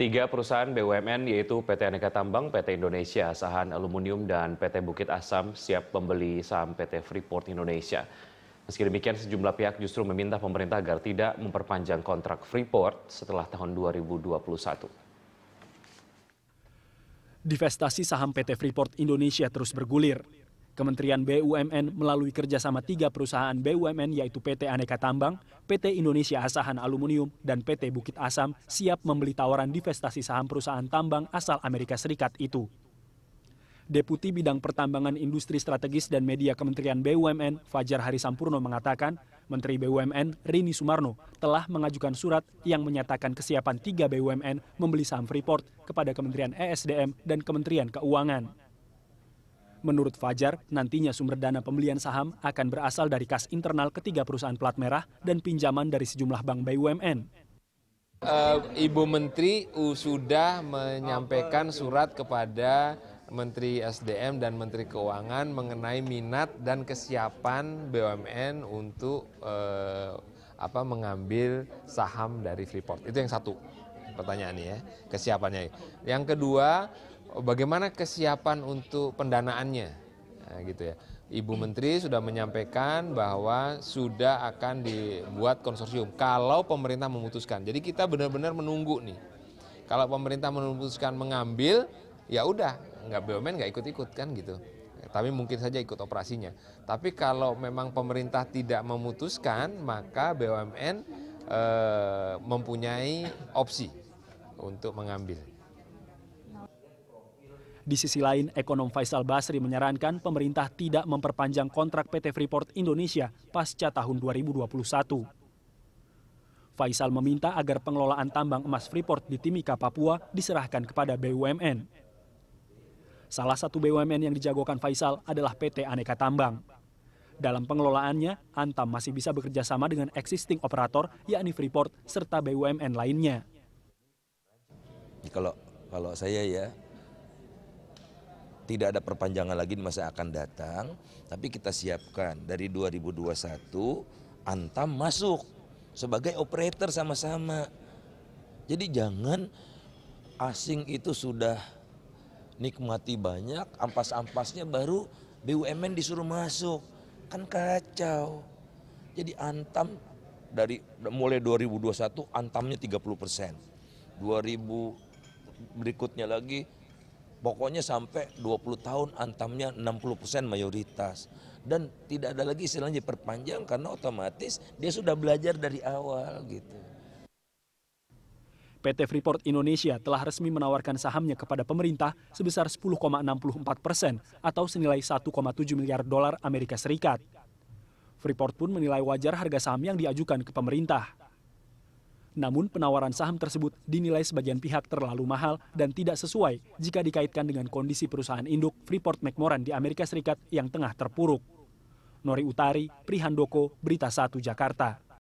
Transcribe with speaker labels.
Speaker 1: Tiga perusahaan BUMN yaitu PT Aneka Tambang, PT Indonesia Asahan Aluminium, dan PT Bukit Asam siap membeli saham PT Freeport Indonesia. Meski demikian, sejumlah pihak justru meminta pemerintah agar tidak memperpanjang kontrak Freeport setelah tahun 2021.
Speaker 2: Divestasi saham PT Freeport Indonesia terus bergulir. Kementerian BUMN melalui kerjasama tiga perusahaan BUMN yaitu PT Aneka Tambang, PT Indonesia Asahan Aluminium, dan PT Bukit Asam siap membeli tawaran divestasi saham perusahaan tambang asal Amerika Serikat itu. Deputi Bidang Pertambangan Industri Strategis dan Media Kementerian BUMN, Fajar Harisampurno mengatakan, Menteri BUMN Rini Sumarno telah mengajukan surat yang menyatakan kesiapan tiga BUMN membeli saham Freeport kepada Kementerian ESDM dan Kementerian Keuangan. Menurut Fajar, nantinya sumber dana pembelian saham akan berasal dari kas internal ketiga perusahaan plat merah dan pinjaman dari sejumlah bank BUMN. Uh, eh, Ibu
Speaker 1: Menteri uh, sudah menyampaikan surat kepada Menteri SDM dan Menteri Keuangan mengenai minat dan kesiapan BUMN untuk uh, apa mengambil saham dari Freeport. Itu yang satu pertanyaannya ya, kesiapannya. Yang kedua, bagaimana kesiapan untuk pendanaannya nah, gitu ya Ibu Menteri sudah menyampaikan bahwa sudah akan dibuat konsorsium kalau pemerintah memutuskan. Jadi kita benar-benar menunggu nih. Kalau pemerintah memutuskan mengambil, ya udah, nggak BUMN nggak ikut-ikut kan gitu. Tapi mungkin saja ikut operasinya. Tapi kalau memang pemerintah tidak memutuskan, maka BUMN eh, mempunyai opsi
Speaker 2: untuk mengambil. Di sisi lain, ekonom Faisal Basri menyarankan pemerintah tidak memperpanjang kontrak PT Freeport Indonesia pasca tahun 2021. Faisal meminta agar pengelolaan tambang emas Freeport di Timika, Papua diserahkan kepada BUMN. Salah satu BUMN yang dijagokan Faisal adalah PT Aneka Tambang. Dalam pengelolaannya, Antam masih bisa bekerja sama dengan existing operator, yakni Freeport, serta BUMN lainnya.
Speaker 3: Kalau kalau saya ya, tidak ada perpanjangan lagi di masa akan datang, tapi kita siapkan dari 2021 Antam masuk sebagai operator sama-sama. Jadi jangan asing itu sudah nikmati banyak, ampas-ampasnya baru BUMN disuruh masuk. Kan kacau. Jadi Antam dari mulai 2021 Antamnya 30 persen. 2000 berikutnya lagi Pokoknya sampai 20 tahun antamnya 60% mayoritas. Dan tidak ada lagi istilahnya perpanjang karena
Speaker 2: otomatis dia sudah belajar dari awal gitu. PT Freeport Indonesia telah resmi menawarkan sahamnya kepada pemerintah sebesar 10,64 persen atau senilai 1,7 miliar dolar Amerika Serikat. Freeport pun menilai wajar harga saham yang diajukan ke pemerintah. Namun penawaran saham tersebut dinilai sebagian pihak terlalu mahal dan tidak sesuai jika dikaitkan dengan kondisi perusahaan induk Freeport McMoran di Amerika Serikat yang tengah terpuruk. Nori Utari, Prihandoko, Berita Satu Jakarta.